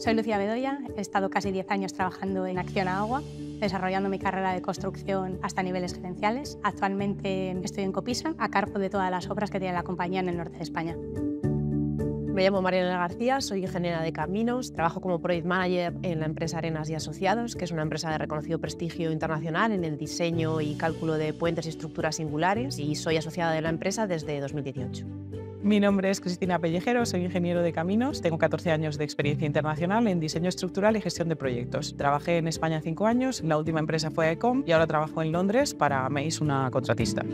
Soy Lucía Bedoya, he estado casi 10 años trabajando en Acción Agua, desarrollando mi carrera de construcción hasta niveles gerenciales. Actualmente estoy en Copisa, a cargo de todas las obras que tiene la compañía en el norte de España. Me llamo Mariana García, soy ingeniera de caminos, trabajo como Project Manager en la empresa Arenas y Asociados, que es una empresa de reconocido prestigio internacional en el diseño y cálculo de puentes y estructuras singulares, y soy asociada de la empresa desde 2018. Mi nombre es Cristina Pellejero, soy ingeniero de caminos, tengo 14 años de experiencia internacional en diseño estructural y gestión de proyectos. Trabajé en España 5 años, la última empresa fue Ecom y ahora trabajo en Londres para Mace, una contratista.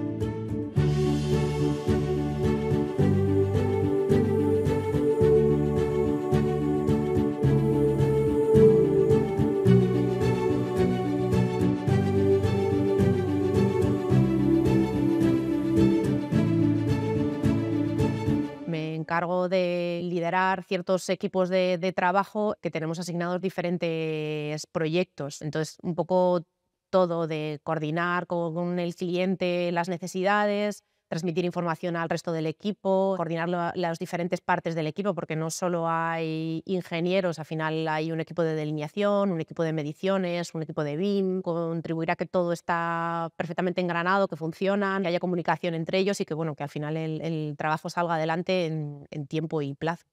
de liderar ciertos equipos de trabajo que tenemos asignados diferentes proyectos. Entonces, un poco todo de coordinar con el cliente las necesidades, transmitir información al resto del equipo, coordinar las diferentes partes del equipo, porque no solo hay ingenieros, al final hay un equipo de delineación, un equipo de mediciones, un equipo de BIM, contribuirá a que todo está perfectamente engranado, que funcionan, que haya comunicación entre ellos y que, bueno, que al final el, trabajo salga adelante en tiempo y plazo.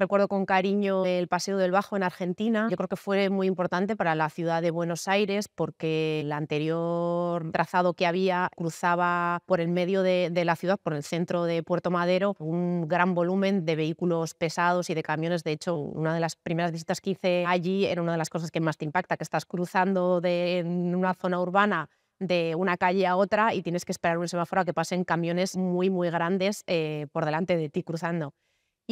Recuerdo con cariño el Paseo del Bajo en Argentina. Yo creo que fue muy importante para la ciudad de Buenos Aires porque el anterior trazado que había cruzaba por el medio de, la ciudad, por el centro de Puerto Madero, un gran volumen de vehículos pesados y de camiones. De hecho, una de las primeras visitas que hice allí era una de las cosas que más te impacta, que estás cruzando de, una zona urbana de una calle a otra y tienes que esperar un semáforo a que pasen camiones muy, muy grandes eh, por delante de ti cruzando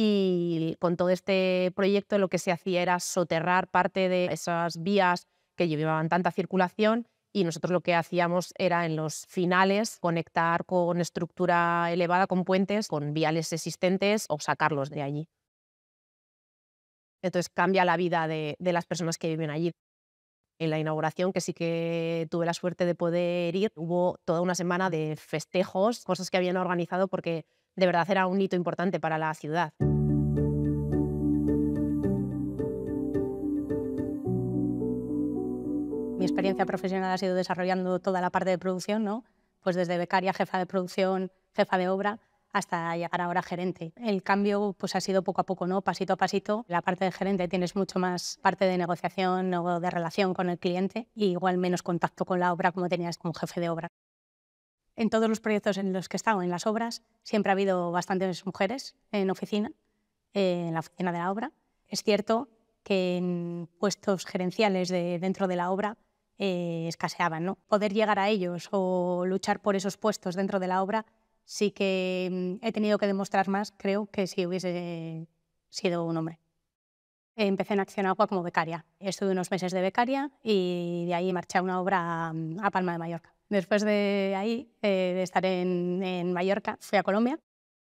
y con todo este proyecto lo que se hacía era soterrar parte de esas vías que llevaban tanta circulación y nosotros lo que hacíamos era en los finales conectar con estructura elevada, con puentes, con viales existentes o sacarlos de allí. Entonces cambia la vida de, las personas que viven allí. En la inauguración, que sí que tuve la suerte de poder ir, hubo toda una semana de festejos, cosas que habían organizado porque de verdad era un hito importante para la ciudad. experiencia profesional ha sido desarrollando toda la parte de producción, ¿no? Pues desde becaria, jefa de producción, jefa de obra, hasta llegar ahora gerente. El cambio pues, ha sido poco a poco, ¿no? pasito a pasito. La parte de gerente tienes mucho más parte de negociación o de relación con el cliente y igual menos contacto con la obra como tenías como jefe de obra. En todos los proyectos en los que he estado, en las obras, siempre ha habido bastantes mujeres en oficina, eh, en la oficina de la obra. Es cierto que en puestos gerenciales de, dentro de la obra eh, escaseaban. ¿no? Poder llegar a ellos o luchar por esos puestos dentro de la obra sí que mm, he tenido que demostrar más, creo, que si hubiese sido un hombre. Empecé en Acción Agua como becaria. Estuve unos meses de becaria y de ahí marché a una obra mm, a Palma de Mallorca. Después de ahí, eh, de estar en, en Mallorca, fui a Colombia.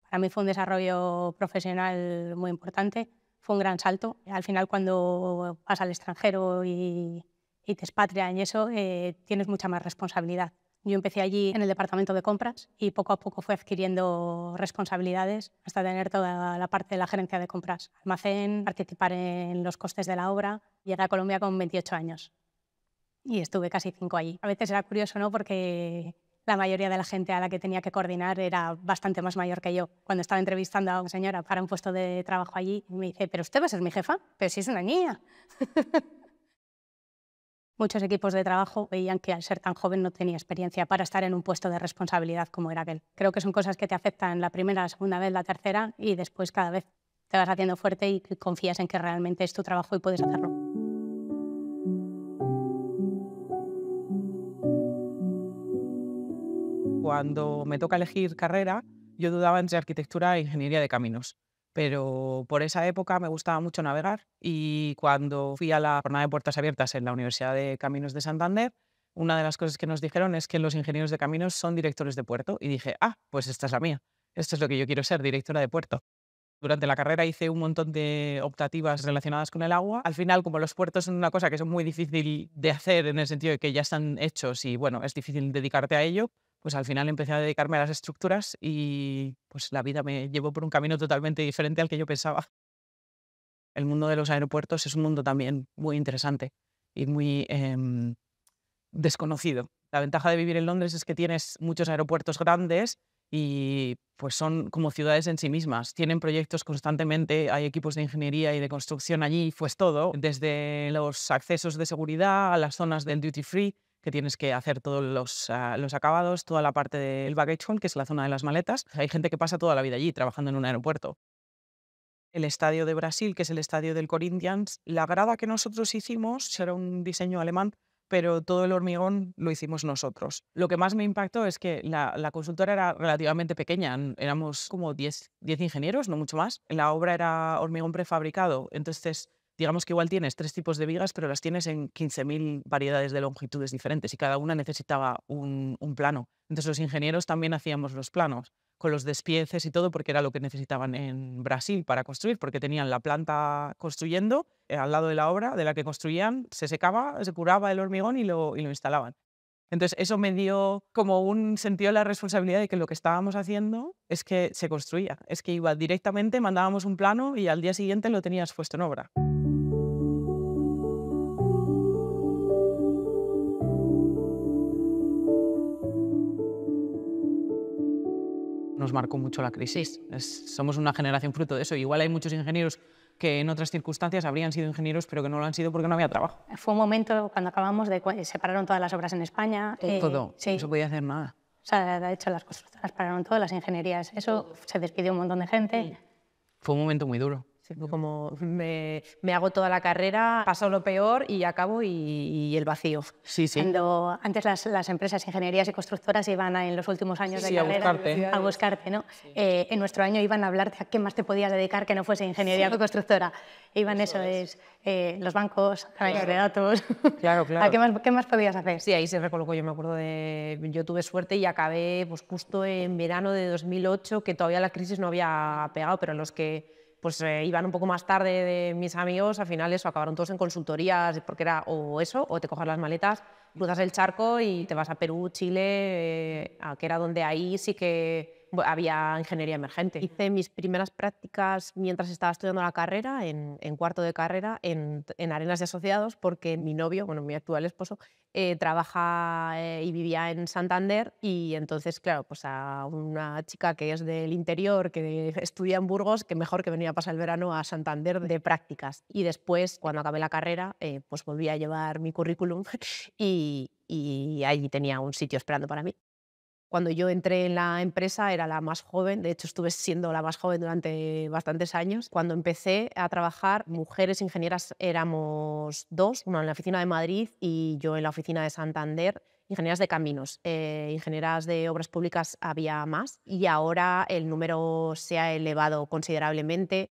Para mí fue un desarrollo profesional muy importante, fue un gran salto. Al final, cuando vas al extranjero y y te expatrian y eso, eh, tienes mucha más responsabilidad. Yo empecé allí en el departamento de compras y poco a poco fue adquiriendo responsabilidades hasta tener toda la parte de la gerencia de compras, almacén, participar en los costes de la obra. Llegué a Colombia con 28 años y estuve casi cinco allí. A veces era curioso, ¿no? Porque la mayoría de la gente a la que tenía que coordinar era bastante más mayor que yo. Cuando estaba entrevistando a una señora para un puesto de trabajo allí, me dice, pero usted va a ser mi jefa, pero si es una niña. muchos equipos de trabajo veían que al ser tan joven no tenía experiencia para estar en un puesto de responsabilidad como era aquel. Creo que son cosas que te afectan la primera, la segunda vez, la tercera y después cada vez te vas haciendo fuerte y confías en que realmente es tu trabajo y puedes hacerlo. Cuando me toca elegir carrera, yo dudaba entre arquitectura e ingeniería de caminos. Pero por esa época me gustaba mucho navegar y cuando fui a la jornada de puertas abiertas en la Universidad de Caminos de Santander, una de las cosas que nos dijeron es que los ingenieros de caminos son directores de puerto y dije, ah, pues esta es la mía, esto es lo que yo quiero ser, directora de puerto. Durante la carrera hice un montón de optativas relacionadas con el agua. Al final, como los puertos son una cosa que es muy difícil de hacer en el sentido de que ya están hechos y bueno, es difícil dedicarte a ello, pues al final empecé a dedicarme a las estructuras y pues la vida me llevó por un camino totalmente diferente al que yo pensaba. El mundo de los aeropuertos es un mundo también muy interesante y muy em, desconocido. La ventaja de vivir en Londres es que tienes muchos aeropuertos grandes y pues son como ciudades en sí mismas. Tienen proyectos constantemente, hay equipos de ingeniería y de construcción allí, pues todo, desde los accesos de seguridad a las zonas del duty free que tienes que hacer todos los, ah, los acabados, toda la parte del baggage hall, que es la zona de las maletas. Hay gente que pasa toda la vida allí trabajando en un aeropuerto. El estadio de Brasil, que es el estadio del Corinthians, la grada que nosotros hicimos era un diseño alemán, pero todo el hormigón lo hicimos nosotros. Lo que más me impactó es que la, la consultora era relativamente pequeña, éramos como 10, 10 ingenieros, no mucho más. La obra era hormigón prefabricado, entonces digamos que igual tienes tres tipos de vigas, pero las tienes en 15.000 variedades de longitudes diferentes y cada una necesitaba un, plano. Entonces los ingenieros también hacíamos los planos con los despieces y todo, porque era lo que necesitaban en Brasil para construir, porque tenían la planta construyendo eh, al lado de la obra de la que construían, se secaba, se curaba el hormigón y lo, y lo instalaban. Entonces, eso me dio como un sentido de la responsabilidad de que lo que estábamos haciendo es que se construía, es que iba directamente, mandábamos un plano y al día siguiente lo tenías puesto en obra. nos marcó mucho la crisis. somos una generación fruto de eso. Igual hay muchos ingenieros que en otras circunstancias habrían sido ingenieros, pero que no lo han sido porque no había trabajo. Fue un momento cuando acabamos de separaron todas las obras en España. Eh, Todo, sí. no se podía hacer nada. O sea, de hecho las construcciones, pararon todas las ingenierías. Eso se despidió un montón de gente. Fue un momento muy duro como me, me, hago toda la carrera, paso lo peor y acabo y, el vacío. Sí, sí. Cuando antes las, empresas, ingenierías y constructoras iban a, en los últimos años de sí, carrera a buscarte, a ¿no? Eh, en nuestro año iban a hablarte a qué más te podías dedicar que no fuese ingeniería o constructora. Iban eso, es, eh, los bancos, datos. Claro, claro. ¿A qué, más, podías hacer? Sí, ahí se recolocó. Yo me acuerdo de. Yo tuve suerte y acabé pues, justo en verano de 2008, que todavía la crisis no había pegado, pero los que pues eh, iban un poco más tarde de mis amigos, al final eso, acabaron todos en consultorías, porque era o eso, o te cojas las maletas, cruzas el charco y te vas a Perú, Chile, eh, que era donde ahí sí que había ingeniería emergente. Hice mis primeras prácticas mientras estaba estudiando la carrera, en, cuarto de carrera, en, Arenas de Asociados, porque mi novio, bueno, mi actual esposo, eh, trabaja eh, y vivía en Santander y entonces, claro, pues a una chica que es del interior, que estudia en Burgos, que mejor que venía a pasar el verano a Santander de prácticas. Y después, cuando acabé la carrera, eh, pues volví a llevar mi currículum y, y allí tenía un sitio esperando para mí. Cuando yo entré en la empresa era la más joven, de hecho estuve siendo la más joven durante bastantes años. Cuando empecé a trabajar, mujeres ingenieras éramos dos, una en la oficina de Madrid y yo en la oficina de Santander ingenieras de caminos, eh, ingenieras de obras públicas había más y ahora el número se ha elevado considerablemente.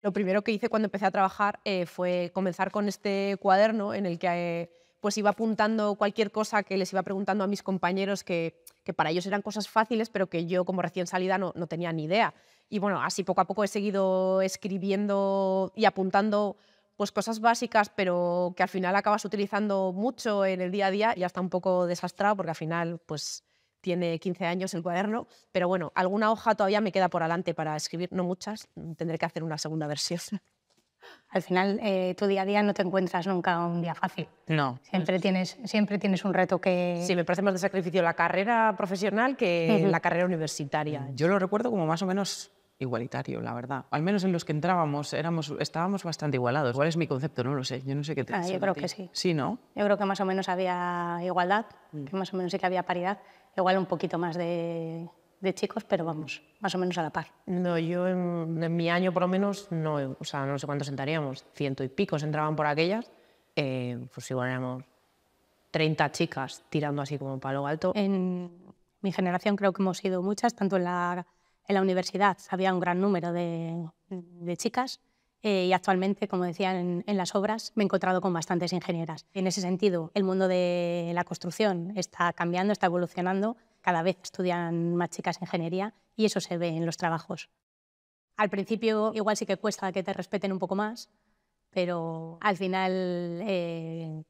Lo primero que hice cuando empecé a trabajar eh, fue comenzar con este cuaderno en el que eh, pues iba apuntando cualquier cosa que les iba preguntando a mis compañeros que, que para ellos eran cosas fáciles, pero que yo como recién salida no, no tenía ni idea. Y bueno, así poco a poco he seguido escribiendo y apuntando pues cosas básicas, pero que al final acabas utilizando mucho en el día a día, ya está un poco desastrado porque al final pues tiene 15 años el cuaderno, pero bueno, alguna hoja todavía me queda por adelante para escribir, no muchas, tendré que hacer una segunda versión. al final eh, tu día a día no te encuentras nunca un día fácil. No. Siempre mm. tienes, siempre tienes un reto que... Sí, me parece más de sacrificio la carrera profesional que la carrera universitaria. Yo lo recuerdo como más o menos igualitario, la verdad. Al menos en los que entrábamos éramos, estábamos bastante igualados. ¿Cuál es mi concepto? No lo sé. Yo no sé qué te ah, Yo creo que sí. Sí, ¿no? Yo creo que más o menos había igualdad, que mm. más o menos sí que había paridad. Igual un poquito más de de chicos, pero vamos, más o menos a la par. No, yo en, mi año por lo menos, no, o sea, no sé cuántos entraríamos. ciento y pico entraban por aquellas, eh, pues igual éramos 30 chicas tirando así como palo alto. En mi generación creo que hemos sido muchas, tanto en la, en la universidad había un gran número de, de chicas eh, y actualmente, como decían en, las obras, me he encontrado con bastantes ingenieras. En ese sentido, el mundo de la construcción está cambiando, está evolucionando cada vez estudian más chicas ingeniería y eso se ve en los trabajos. Al principio igual sí que cuesta que te respeten un poco más, pero al final eh,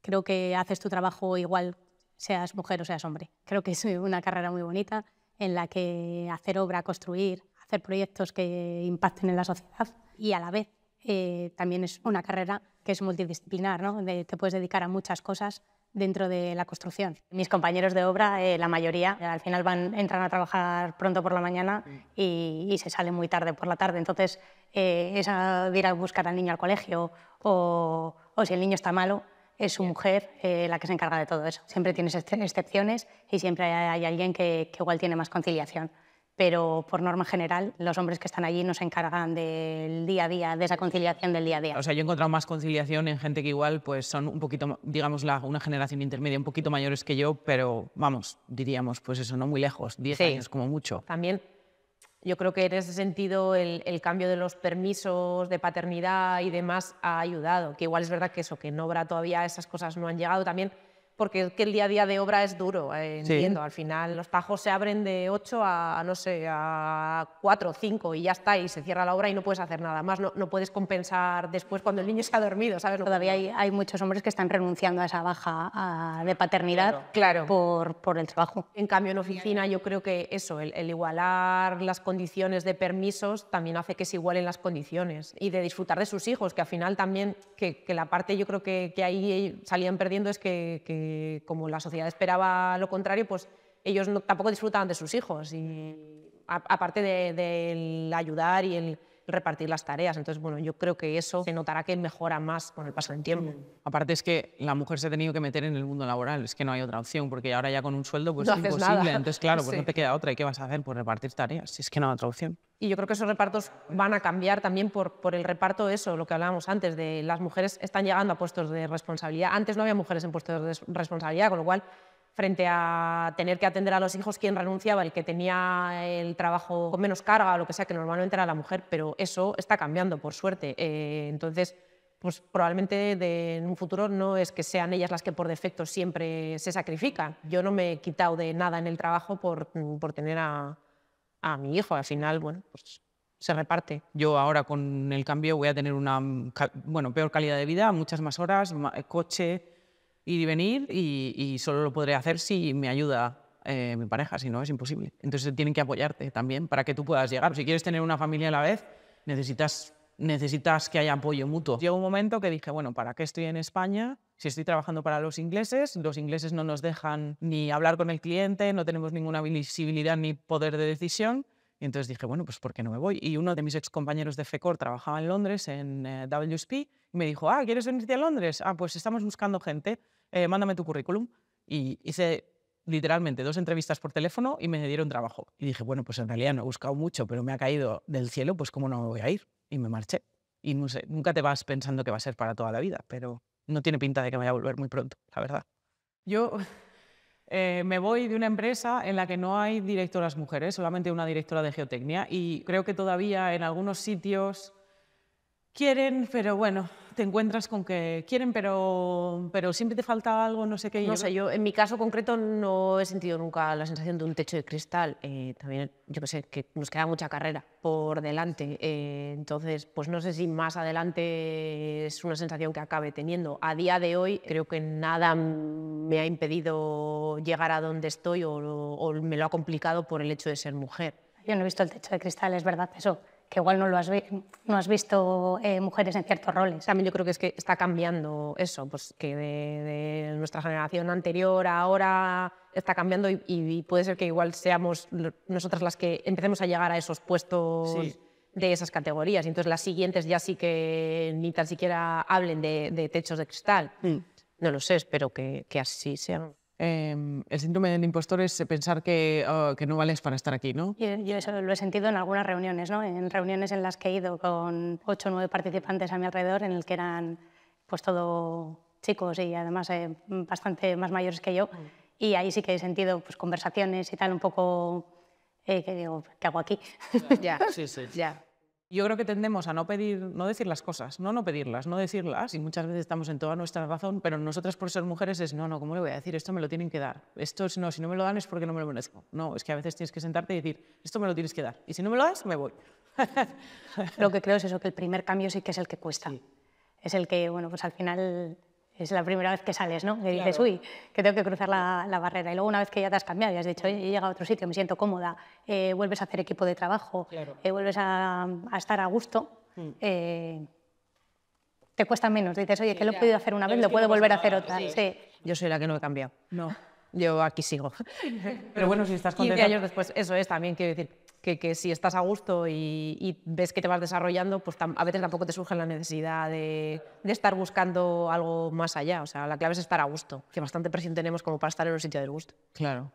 creo que haces tu trabajo igual seas mujer o seas hombre. Creo que es una carrera muy bonita en la que hacer obra, construir, hacer proyectos que impacten en la sociedad y a la vez eh, también es una carrera que es multidisciplinar, ¿no? te puedes dedicar a muchas cosas dentro de la construcción. Mis compañeros de obra, eh, la mayoría, eh, al final van, entran a trabajar pronto por la mañana mm. y, se salen muy tarde por la tarde. Entonces, eh, es ir a buscar al niño al colegio o, si el niño está malo, es su mujer la que se encarga de todo eso. Siempre tienes excepciones y siempre hay alguien que igual tiene más conciliación pero por norma general los hombres que están allí no se encargan del día a día, de esa conciliación del día a día. O sea, yo he encontrado más conciliación en gente que igual pues son un poquito, digamos, una generación intermedia, un poquito mayores que yo, pero vamos, diríamos, pues eso, no muy lejos, 10 años como mucho. También yo creo que en ese sentido el, el, cambio de los permisos de paternidad y demás ha ayudado, que igual es verdad que eso, que en obra todavía esas cosas no han llegado también porque el día a día de obra es duro, eh, entiendo. Al final los tajos se abren de 8 a, no sé, a 4 o 5 y ya está, y se cierra la obra y no puedes hacer nada más, no, puedes compensar después cuando el niño se ha dormido, ¿sabes? Todavía hay, muchos hombres que están renunciando a esa baja de paternidad por, por, el trabajo. En cambio, en oficina yo creo que eso, el, igualar las condiciones de permisos también hace que se igualen las condiciones y de disfrutar de sus hijos, que al final también, que, la parte yo creo que, que ahí salían perdiendo es que eh, como la sociedad esperaba lo contrario, pues ellos no, tampoco disfrutaban de sus hijos. Y aparte del ayudar y el repartir las tareas. Entonces, bueno, yo creo que eso se notará que mejora más con el paso del tiempo. Mm. Aparte es que la mujer se ha tenido que meter en el mundo laboral, es que no hay otra opción, porque ahora ya con un sueldo pues es imposible. Entonces, claro, pues no te queda otra. ¿Y qué vas a hacer? Pues repartir tareas, si es que no hay otra opción. Y yo creo que esos repartos van a cambiar también por, por el reparto, eso, lo que hablábamos antes, de las mujeres están llegando a puestos de responsabilidad. Antes no había mujeres en puestos de responsabilidad, con lo cual frente a tener que atender a los hijos, quien renunciaba, el que tenía el trabajo con menos carga o lo que sea, que normalmente era la mujer, pero eso está cambiando, por suerte. Eh, entonces, pues probablemente en un futuro no es que sean ellas las que por defecto siempre se sacrifican. Yo no me he quitado de nada en el trabajo por, tener a, a mi hijo. Al final, bueno, pues se reparte. Yo ahora con el cambio voy a tener una bueno, peor calidad de vida, muchas más horas, coche, ir y venir y, solo lo podré hacer si me ayuda eh, mi pareja, si no es imposible. Entonces tienen que apoyarte también para que tú puedas llegar. Si quieres tener una familia a la vez, necesitas, necesitas que haya apoyo mutuo. Llegó un momento que dije, bueno, ¿para qué estoy en España? Si estoy trabajando para los ingleses, los ingleses no nos dejan ni hablar con el cliente, no tenemos ninguna visibilidad ni poder de decisión entonces dije, bueno, pues ¿por qué no me voy? Y uno de mis excompañeros de FECOR trabajaba en Londres, en eh, WSP, y me dijo, ah, ¿quieres venirte a Londres? Ah, pues estamos buscando gente, eh, mándame tu currículum. Y hice literalmente dos entrevistas por teléfono y me dieron trabajo. Y dije, bueno, pues en realidad no he buscado mucho, pero me ha caído del cielo, pues ¿cómo no me voy a ir? Y me marché. Y no sé, nunca te vas pensando que va a ser para toda la vida, pero no tiene pinta de que me vaya a volver muy pronto, la verdad. Yo Eh, me voy de una empresa en la que no hay directoras mujeres, solamente una directora de geotecnia, y creo que todavía en algunos sitios quieren, pero bueno, te encuentras con que quieren, pero, pero siempre te falta algo, no sé qué. No sé, yo en mi caso concreto no he sentido nunca la sensación de un techo de cristal. Eh, también, yo que sé, que nos queda mucha carrera por delante. Eh, entonces, pues no sé si más adelante es una sensación que acabe teniendo. A día de hoy creo que nada me ha impedido llegar a donde estoy o, o me lo ha complicado por el hecho de ser mujer. Yo no he visto el techo de cristal, es verdad, eso que igual no lo has, no has visto eh, mujeres en ciertos roles. También yo creo que es que está cambiando eso, pues que de, nuestra generación anterior a ahora está cambiando y, puede ser que igual seamos nosotras las que empecemos a llegar a esos puestos de esas categorías. Y entonces las siguientes ya sí que ni tan siquiera hablen de, techos de cristal. Mm. No lo sé, espero que, que así sea. Em, el síndrome del impostor es pensar que, oh, no vales para estar aquí, ¿no? Yo, eso lo he sentido en algunas reuniones, ¿no? En reuniones en las que he ido con ocho o nueve participantes a mi alrededor, en el que eran pues todo chicos y además eh, bastante más mayores que yo. Mm. Y ahí sí que he sentido pues, conversaciones y tal, un poco eh, que digo, ¿qué hago aquí? Ya, sí, sí. Ya yo creo que tendemos a no pedir, no decir las cosas, no no pedirlas, no decirlas, y muchas veces estamos en toda nuestra razón, pero nosotras por ser mujeres es, no, no, ¿cómo le voy a decir? Esto me lo tienen que dar. Esto, no, si no me lo dan es porque no me lo merezco. No, es que a veces tienes que sentarte y decir, esto me lo tienes que dar. Y si no me lo das, me voy. lo que creo es eso, que el primer cambio sí que es el que cuesta. Es el que, bueno, pues al final es la primera vez que sales, ¿no? Que dices, uy, que tengo que cruzar la, barrera. Y luego una vez que ya te has cambiado y has dicho, oye, he llegado a otro sitio, me siento cómoda, eh, vuelves a hacer equipo de trabajo, eh, vuelves a, estar a gusto, mm. eh, te cuesta menos. Dices, oye, que lo he podido hacer una vez, lo puedo volver a hacer otra. Sí. Yo soy la que no he cambiado. No. Yo aquí sigo. Pero bueno, si estás contenta... años después, eso es también, quiero decir, que, que, si estás a gusto y, ves que te vas desarrollando, pues a veces tampoco te surge la necesidad de, de, estar buscando algo más allá. O sea, la clave es estar a gusto, que bastante presión tenemos como para estar en un sitio del gusto. Claro,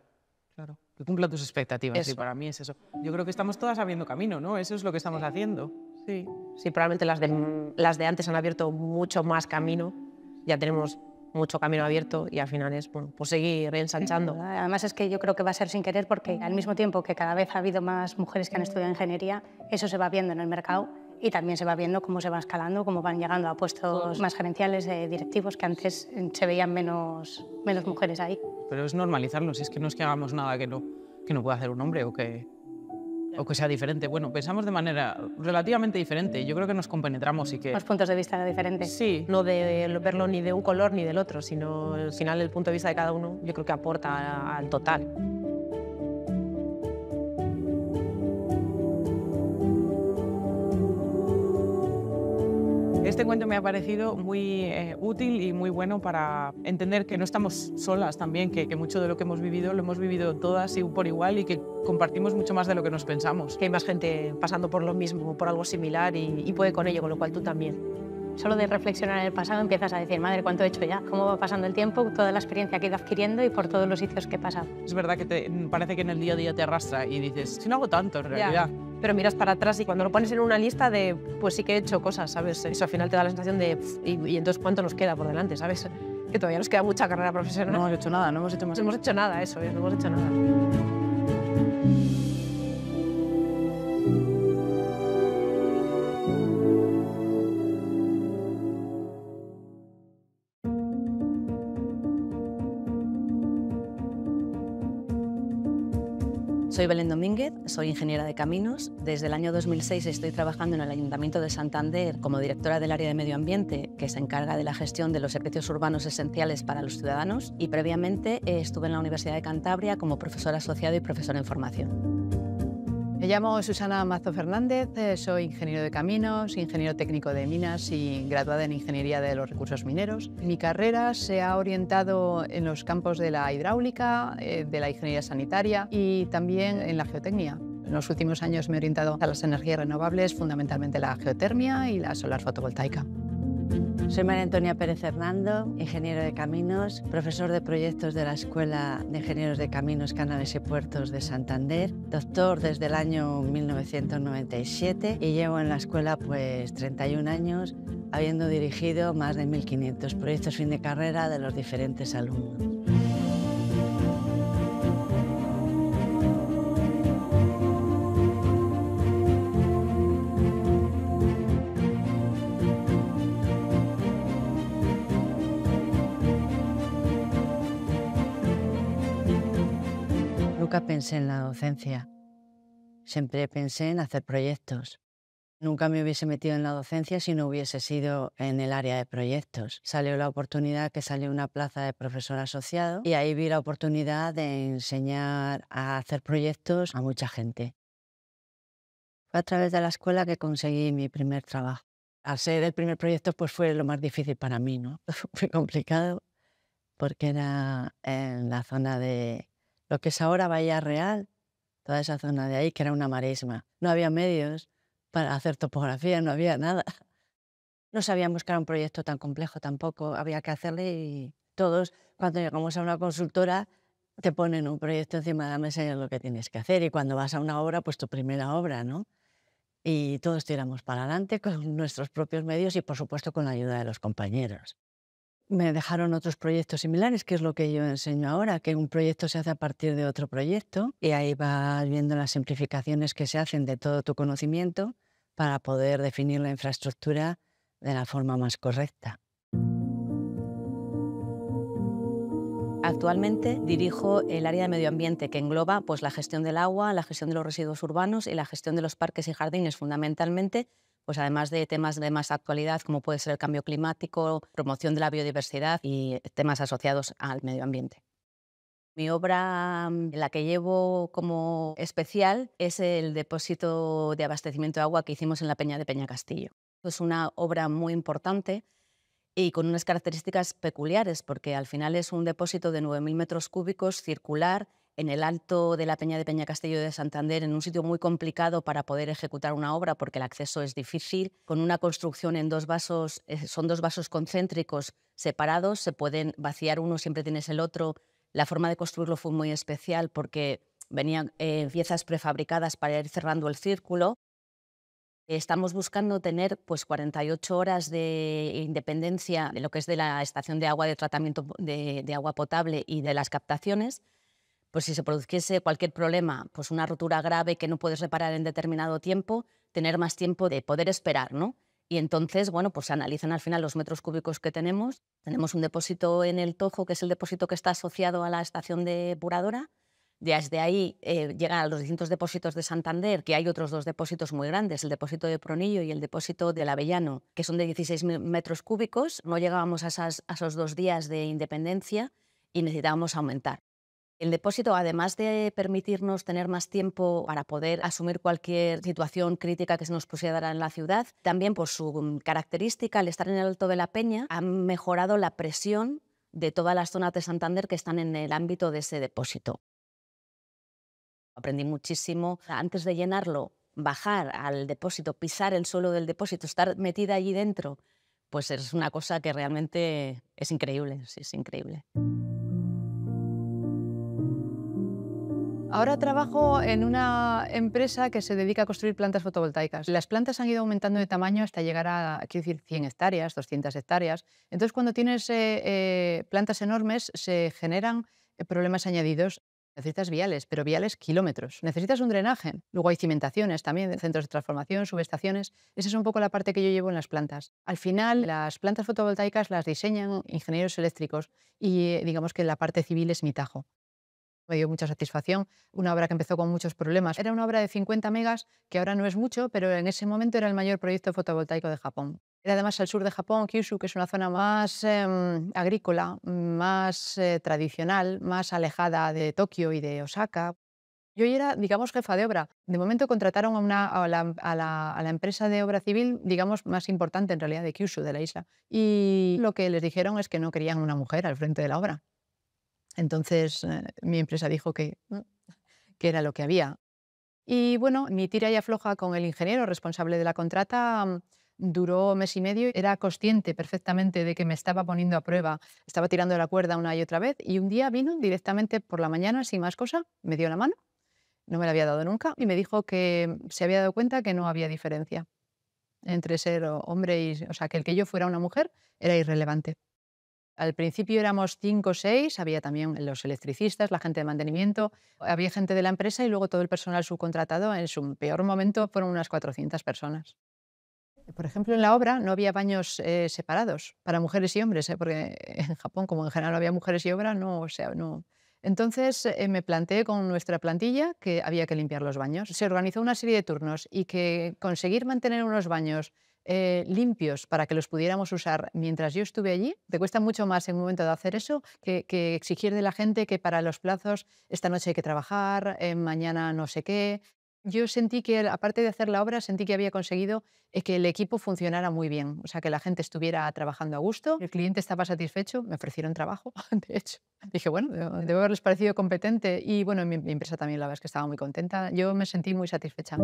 claro. Que cumpla tus expectativas, eso. sí, para mí es eso. Yo creo que estamos todas abriendo camino, ¿no? Eso es lo que estamos haciendo. Sí. Sí, probablemente las de, las de antes han abierto mucho más camino. Ya tenemos mucho camino abierto y al final es bueno, pues seguir ensanchando. Además es que yo creo que va a ser sin querer porque al mismo tiempo que cada vez ha habido más mujeres que han estudiado ingeniería, eso se va viendo en el mercado y también se va viendo cómo se va escalando, cómo van llegando a puestos más gerenciales, directivos, que antes eh, se veían menos, menos mujeres ahí. Pero es normalizarlo, si es que no es que hagamos nada que no, que no pueda hacer un hombre o que, o que sea diferente. Bueno, pensamos de manera relativamente diferente. Yo creo que nos compenetramos y que... Los puntos de vista diferentes. Sí. No de verlo ni de un color ni del otro, sino al final el punto de vista de cada uno yo creo que aporta al total. este cuento me ha parecido muy eh, útil y muy bueno para entender que no estamos solas también, que, mucho de lo que hemos vivido lo hemos vivido todas y por igual y que compartimos mucho más de lo que nos pensamos. Que hay más gente pasando por lo mismo, por algo similar y, puede con ello, con lo cual tú también solo de reflexionar en el pasado empiezas a decir, madre, ¿cuánto he hecho ya? ¿Cómo va pasando el tiempo? Toda la experiencia que he ido adquiriendo y por todos los sitios que he pasado. Es verdad que te, parece que en el día a día te arrastra y dices, si no hago tanto en realidad pero miras para atrás y cuando lo pones en una lista de, pues sí que he hecho cosas, ¿sabes? Eso al final te da la sensación de, y, entonces cuánto nos queda por delante, ¿sabes? Que todavía nos queda mucha carrera profesional. No hemos hecho nada, no hemos hecho más. No hemos hecho nada, eso no hemos hecho nada. Soy Belén Domínguez, soy ingeniera de caminos. Desde el año 2006 estoy trabajando en el Ayuntamiento de Santander como directora del área de medio ambiente, que se encarga de la gestión de los servicios urbanos esenciales para los ciudadanos. Y previamente eh, estuve en la Universidad de Cantabria como profesora asociado y profesora en formación. Me llamo Susana Mazo Fernández, eh, soy ingeniero de caminos, ingeniero técnico de minas y graduada en Ingeniería de los Recursos Mineros. Mi carrera se ha orientado en los campos de la hidráulica, eh, de la ingeniería sanitaria y también en la geotecnia. En los últimos años me he orientado a las energías renovables, fundamentalmente la geotermia y la solar fotovoltaica. Soy María Antonia Pérez Hernando, ingeniero de caminos, profesor de proyectos de la Escuela de Ingenieros de Caminos, Canales y Puertos de Santander, doctor desde el año 1997 y llevo en la escuela pues 31 años habiendo dirigido más de 1.500 proyectos fin de carrera de los diferentes alumnos. pensé en la docencia. Siempre pensé en hacer proyectos. Nunca me hubiese metido en la docencia si no hubiese sido en el área de proyectos. Salió la oportunidad que salió una plaza de profesor asociado y ahí vi la oportunidad de enseñar a hacer proyectos a mucha gente. Fue a través de la escuela que conseguí mi primer trabajo. Al ser el primer proyecto, pues fue lo más difícil para mí, ¿no? fue complicado porque era en la zona de lo que es ahora vaya Real, toda esa zona de ahí, que era una marisma. No había medios para hacer topografía, no había nada. No sabíamos que era un proyecto tan complejo tampoco, había que hacerle y todos, cuando llegamos a una consultora, te ponen un proyecto encima de la mesa y es lo que tienes que hacer. Y cuando vas a una obra, pues tu primera obra, ¿no? Y todos tiramos para adelante con nuestros propios medios y, por supuesto, con la ayuda de los compañeros me dejaron otros proyectos similares, que es lo que yo enseño ahora, que un proyecto se hace a partir de otro proyecto y ahí vas viendo las simplificaciones que se hacen de todo tu conocimiento para poder definir la infraestructura de la forma más correcta. Actualmente dirijo el área de medio ambiente que engloba pues, la gestión del agua, la gestión de los residuos urbanos y la gestión de los parques y jardines fundamentalmente pues además de temas de más actualidad, como puede ser el cambio climático, promoción de la biodiversidad y temas asociados al medio ambiente. Mi obra, mm, la que llevo como especial, es el depósito de abastecimiento de agua que hicimos en la Peña de Peña Castillo. Es una obra muy importante y con unas características peculiares, porque al final es un depósito de 9.000 metros cúbicos circular en el alto de la Peña de Peña Castillo de Santander, en un sitio muy complicado para poder ejecutar una obra porque el acceso es difícil, con una construcción en dos vasos, eh, son dos vasos concéntricos separados, se pueden vaciar uno, siempre tienes el otro. La forma de construirlo fue muy especial porque venían eh, piezas prefabricadas para ir cerrando el círculo. Estamos buscando tener pues, 48 horas de independencia de lo que es de la estación de agua de tratamiento de agua potable y de las captaciones pues si se produjese cualquier problema, pues una rotura grave que no puedes reparar en determinado tiempo, tener más tiempo de poder esperar, ¿no? Y entonces, bueno, pues se analizan al final los metros cúbicos que tenemos. Tenemos un depósito en el Tojo, que es el depósito que está asociado a la estación de depuradora. Desde ahí eh, llegan a los distintos depósitos de Santander, que hay otros dos depósitos muy grandes, el depósito de Pronillo y el depósito del Avellano, que son de 16 metros cúbicos. No llegábamos a esos dos días de independencia y necesitábamos aumentar. El depósito, además de permitirnos tener más tiempo para poder asumir cualquier situación crítica que se nos pusiera en la ciudad, también por su mm, característica, al estar en el Alto de la Peña, ha mejorado la presión de todas las zonas de Santander que están en el ámbito de ese depósito. Aprendí muchísimo. Antes de llenarlo, bajar al depósito, pisar el suelo del depósito, estar metida allí dentro, pues es una cosa que realmente es increíble, es increíble. Ahora trabajo en una empresa que se dedica a construir plantas fotovoltaicas. Las plantas han ido aumentando de tamaño hasta llegar a, quiero decir, 100 hectáreas, 200 hectáreas. Entonces, cuando tienes eh, eh, plantas enormes, se generan eh, problemas añadidos. Necesitas viales, pero viales kilómetros. Necesitas un drenaje. Luego hay cimentaciones también, centros de transformación, subestaciones. Esa es un poco la parte que yo llevo en las plantas. Al final, las plantas fotovoltaicas las diseñan ingenieros eléctricos y digamos que la parte civil es mi tajo me dio mucha satisfacción. Una obra que empezó con muchos problemas. Era una obra de 50 megas, que ahora no es mucho, pero en ese momento era el mayor proyecto fotovoltaico de Japón. Era además al sur de Japón, Kyushu, que es una zona más em, agrícola, más eh, tradicional, más alejada de Tokio y de Osaka. Yo era, digamos, jefa de obra. De momento contrataron a, una, a, la, empresa de obra civil, digamos, más importante en realidad de Kyushu, de la isla. Y lo que les dijeron es que no querían una mujer al frente de la obra. Entonces eh, mi empresa dijo que, mm, que era lo que había. Y bueno, mi tira y afloja con el ingeniero responsable de la contrata mm, duró mes y medio. Era consciente perfectamente de que me estaba poniendo a prueba, estaba tirando la cuerda una y otra vez. Y un día vino directamente por la mañana, sin más cosa, me dio la mano, no me la había dado nunca, y me dijo que mm, se había dado cuenta que no había diferencia entre ser hombre y, o sea, que el que yo fuera una mujer era irrelevante. Al principio éramos cinco o seis, había también los electricistas, la gente de mantenimiento, había gente de la empresa y luego todo el personal subcontratado. En su peor momento fueron unas 400 personas. Por ejemplo, en la obra no había baños eh, separados para mujeres y hombres, eh, porque en Japón, como en general había mujeres y obra, no, o sea, no. Entonces eh, me planteé con nuestra plantilla que había que limpiar los baños. Se organizó una serie de turnos y que conseguir mantener unos baños eh, limpios para que los pudiéramos usar mientras yo estuve allí, te cuesta mucho más en un momento de hacer eso que, exigir de la gente que para los plazos esta noche hay que trabajar, eh, mañana no sé qué. Yo sentí que, aparte de hacer la obra, sentí que había conseguido eh, que el equipo funcionara muy bien, o sea, que la gente estuviera trabajando a gusto, el cliente estaba satisfecho, me ofrecieron trabajo, de hecho. Dije, bueno, debo haberles parecido competente y bueno, mi, mi empresa también la verdad es que estaba muy contenta, yo me sentí muy satisfecha.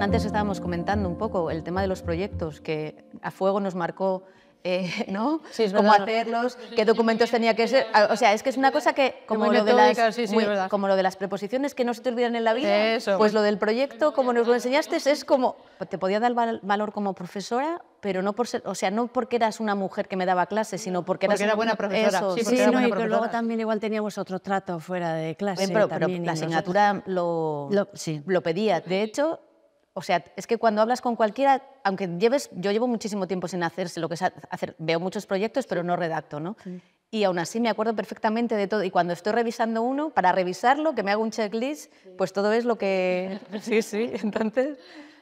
Antes estábamos comentando un poco el tema de los proyectos que a fuego nos marcó eh, ¿no? cómo hacerlos, qué documentos tenía que ser. O sea, es que es una cosa que, como, lo de, las, como lo de las preposiciones que no se te olvidan en la vida, pues lo del proyecto, como nos lo enseñaste, es como, te podía dar valor como profesora, pero no por ser, o sea, no porque eras una mujer que me daba clases, sino porque, porque era buena profesora. sí, sí luego también igual teníamos otro trato fuera de clase. pero, la asignatura lo, lo pedía. De hecho, o sea, es que cuando hablas con cualquiera, aunque lleves, yo llevo muchísimo tiempo sin hacerse lo que es hacer, veo muchos proyectos, pero no redacto, ¿no? Y aún así me acuerdo perfectamente de todo. Y cuando estoy revisando uno, para revisarlo, que me hago un checklist, pues todo es lo que... Sí, sí, entonces...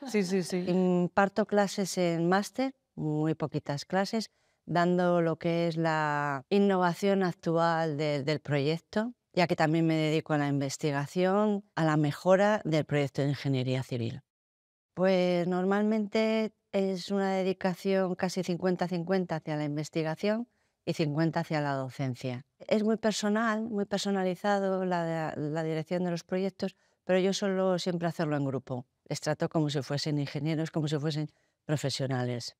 Sí, sí, sí. Imparto clases en máster, muy poquitas clases, dando lo que es la innovación actual del proyecto, ya que también me dedico a la investigación, a la mejora del proyecto de ingeniería civil. Pues normalmente es una dedicación casi 50-50 hacia la investigación y 50 hacia la docencia. Es muy personal, muy personalizado la, dirección de los proyectos, pero yo solo siempre hacerlo en grupo. Les trato como si fuesen ingenieros, como si fuesen profesionales.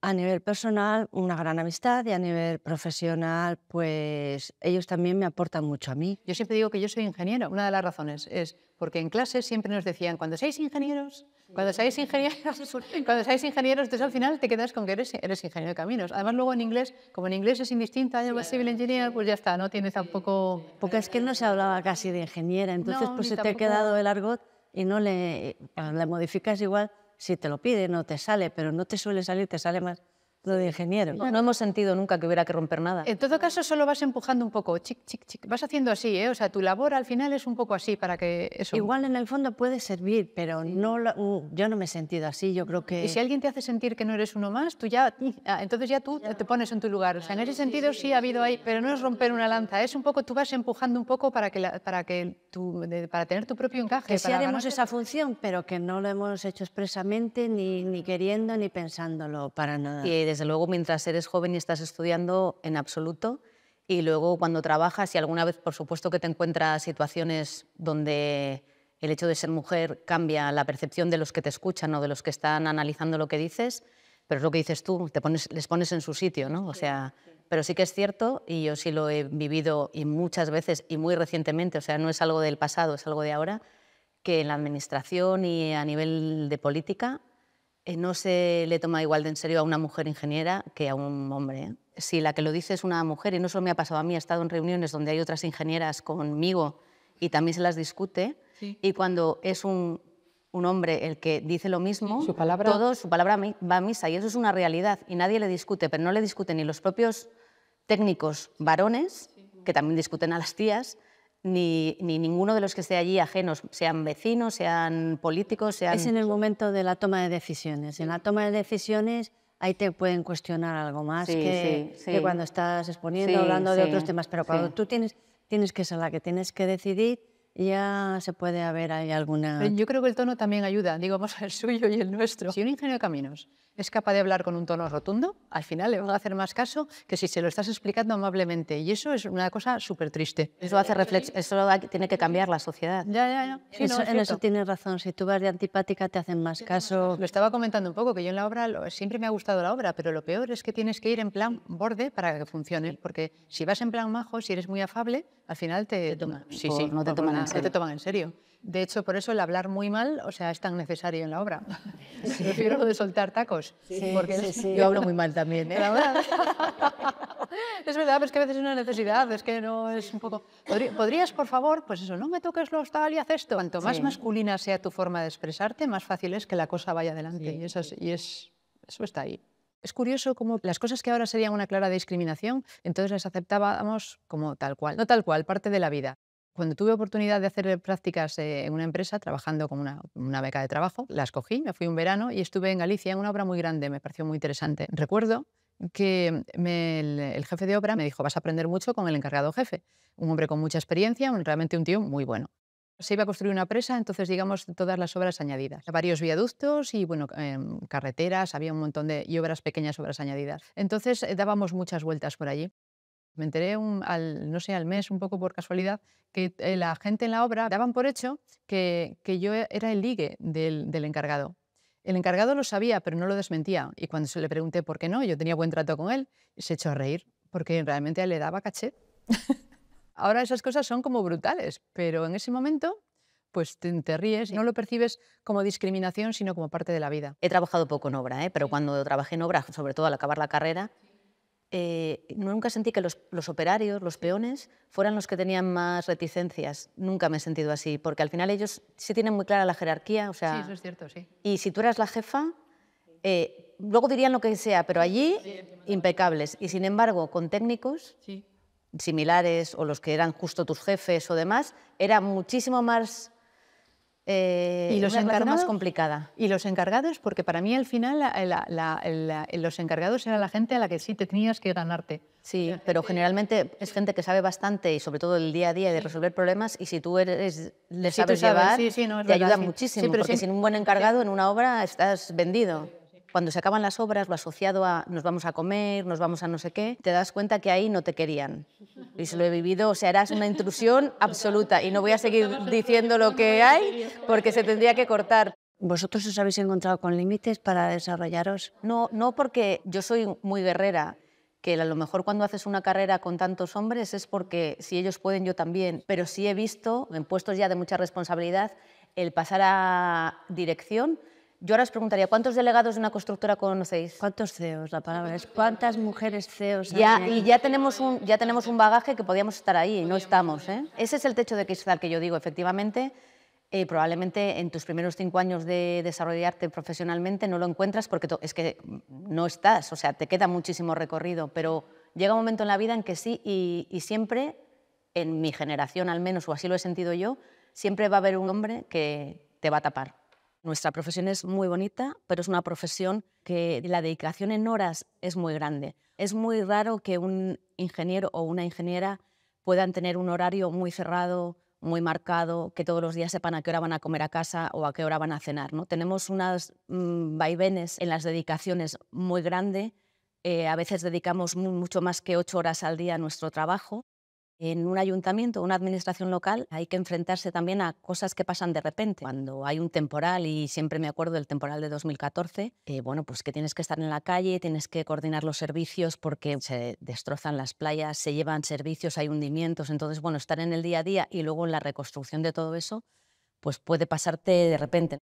A nivel personal, una gran amistad y a nivel profesional, pues ellos también me aportan mucho a mí. Yo siempre digo que yo soy ingeniero. Una de las razones es porque en clases siempre nos decían, cuando seáis ingenieros, cuando seáis ingenieros, cuando seáis ingenieros, entonces al final te quedas con que eres, eres ingeniero de caminos. Además luego en inglés, como en inglés es indistinta, civil engineer, pues ya está, no tienes tampoco... Porque es que no se hablaba casi de ingeniera, entonces pues se te ha quedado el argot y no le, le modificas igual si te lo pide no te sale, pero no te suele salir, te sale más lo de ingeniero. No, hemos sentido nunca que hubiera que romper nada. En todo caso, solo vas empujando un poco, chic, chic, chic. Vas haciendo así, ¿eh? O sea, tu labor al final es un poco así para que eso... Igual en el fondo puede servir, pero no uh, yo no me he sentido así, yo creo que... Y si alguien te hace sentir que no eres uno más, tú ya... Mm, ah, entonces ya tú te pones en tu lugar. O sea, en ese sentido sí, ha habido ahí, pero no es romper una lanza, es un poco, tú vas empujando un poco para que, para que tu, para tener tu propio encaje. Que sí haremos esa función, pero que no lo hemos hecho expresamente, ni, queriendo, ni pensándolo para nada desde luego mientras eres joven y estás estudiando, en absoluto. Y luego cuando trabajas y alguna vez, por supuesto, que te encuentras situaciones donde el hecho de ser mujer cambia la percepción de los que te escuchan o de los que están analizando lo que dices, pero es lo que dices tú, te pones, les pones en su sitio, ¿no? O sea, pero sí que es cierto y yo sí lo he vivido y muchas veces y muy recientemente, o sea, no es algo del pasado, es algo de ahora, que en la administración y a nivel de política eh, no se le toma igual de en serio a una mujer ingeniera que a un hombre. ¿eh? Si la que lo dice es una mujer, y no solo me ha pasado a mí, he estado en reuniones donde hay otras ingenieras conmigo y también se las discute, y cuando es un, hombre el que dice lo mismo, su palabra va a misa, y eso es una realidad, y nadie le discute, pero no le discuten ni los propios técnicos varones, que también discuten a las tías, ni, ninguno de los que esté allí ajenos, sean vecinos, sean políticos, sean... Es en el momento de la toma de decisiones. En la toma de decisiones ahí te pueden cuestionar algo más que, cuando estás exponiendo, hablando de otros temas, pero cuando tú tienes que ser la que tienes que decidir ya se puede haber ahí alguna... Eh, yo creo que el tono también ayuda, digamos, el suyo y el nuestro. Si un ingeniero de caminos es capaz de hablar con un tono rotundo, al final le van a hacer más caso que si se lo estás explicando amablemente. Y eso es una cosa súper triste. Eso, hace eso tiene que cambiar la sociedad. Ya, ya, ya. en eso tienes razón. Si tú vas de antipática, te hacen más caso. Lo estaba comentando un poco, que yo en la obra siempre me ha gustado la obra, pero lo peor es que tienes que ir en plan borde para que funcione. Porque si vas en plan majo, si eres muy afable, al final te... te toman. Sí, sí, no te toman te toman en serio. De hecho, por eso el hablar muy mal, o sea, es tan necesario en la obra. Prefiero de soltar tacos. Sí, porque Yo hablo muy mal también. ¿eh? es verdad, es que a veces es una necesidad, es que no es un poco... ¿Podrías, por favor, pues eso, no me toques lo tal y haz esto? Cuanto más masculina sea tu forma de expresarte, más fácil es que la cosa vaya adelante. Y, eso está ahí. Es curioso cómo las cosas que ahora serían una clara discriminación, entonces las aceptábamos como tal cual. No tal cual, parte de la vida cuando tuve oportunidad de hacer prácticas eh, en una empresa, trabajando con una, beca de trabajo, la escogí. me fui un verano y estuve en Galicia en una obra muy grande, me pareció muy interesante. Recuerdo que el, jefe de obra me dijo, vas a aprender mucho con el encargado jefe, un hombre con mucha experiencia, realmente un tío muy bueno. Se iba a construir una presa, entonces digamos todas las obras añadidas, varios viaductos y bueno, em, carreteras, había un montón de obras pequeñas, obras añadidas. Entonces eh, dábamos muchas vueltas por allí. Me enteré, al, no sé, al mes, un poco por casualidad, que eh, la gente en la obra daban por hecho que, yo e, era el ligue del, encargado. El encargado lo sabía, pero no lo desmentía. Y cuando se le pregunté por qué no, yo tenía buen trato con él, se echó a reír, porque realmente le daba caché. Ahora esas cosas son como brutales, pero en ese momento pues te, ríes y no lo percibes como discriminación, sino como parte de la vida. He trabajado poco en obra, ¿eh? pero cuando trabajé en obra, sobre todo al acabar la carrera, eh, nunca sentí que los, operarios, los peones, fueran los que tenían más reticencias. Nunca me he sentido así, porque al final ellos sí tienen muy clara la jerarquía. O sea, sí, eso es cierto, sí. Y si tú eras la jefa, eh, luego dirían lo que sea, pero allí impecables. Y sin embargo, con técnicos similares o los que eran justo tus jefes o demás, era muchísimo más eh, y los encargados más complicada. Y los encargados, porque para mí al final los encargados era la gente a la que sí te tenías que ganarte. Sí, pero generalmente es gente que sabe bastante y sobre todo el día a día de resolver problemas y si tú eres, le sabes, llevar, te ayuda muchísimo, pero porque sin un buen encargado en una obra estás vendido cuando se acaban las obras, lo asociado a nos vamos a comer, nos vamos a no sé qué, te das cuenta que ahí no te querían. Y se lo he vivido, o sea, eras una intrusión absoluta y no voy a seguir diciendo lo que hay porque se tendría que cortar. ¿Vosotros os habéis encontrado con límites para desarrollaros? No, no porque yo soy muy guerrera, que a lo mejor cuando haces una carrera con tantos hombres es porque si ellos pueden, yo también, pero sí he visto, en puestos ya de mucha responsabilidad, el pasar a dirección yo ahora os preguntaría, ¿cuántos delegados de una constructora conocéis? ¿Cuántos CEOs? La palabra es ¿cuántas mujeres CEOs? Ya, y ya tenemos, un, ya tenemos un bagaje que podíamos estar ahí y no estamos. ¿eh? Ese es el techo de cristal que yo digo, efectivamente. Eh, probablemente en tus primeros cinco años de desarrollarte profesionalmente no lo encuentras porque es que no estás, o sea, te queda muchísimo recorrido, pero llega un momento en la vida en que sí y siempre, en mi generación al menos, o así lo he sentido yo, siempre va a haber un hombre que te va a tapar. Nuestra profesión es muy bonita, pero es una profesión que la dedicación en horas es muy grande. Es muy raro que un ingeniero o una ingeniera puedan tener un horario muy cerrado, muy marcado, que todos los días sepan a qué hora van a comer a casa o a qué hora van a cenar. ¿no? Tenemos unas mm, vaivenes en las dedicaciones muy grande. Eh, a veces dedicamos mucho más que ocho horas al día a nuestro trabajo en un ayuntamiento, una administración local, hay que enfrentarse también a cosas que pasan de repente. Cuando hay un temporal, y siempre me acuerdo del temporal de 2014, eh, bueno, pues que tienes que estar en la calle, tienes que coordinar los servicios porque se destrozan las playas, se llevan servicios, hay hundimientos. Entonces, bueno, estar en el día a día y luego en la reconstrucción de todo eso, pues puede pasarte de repente.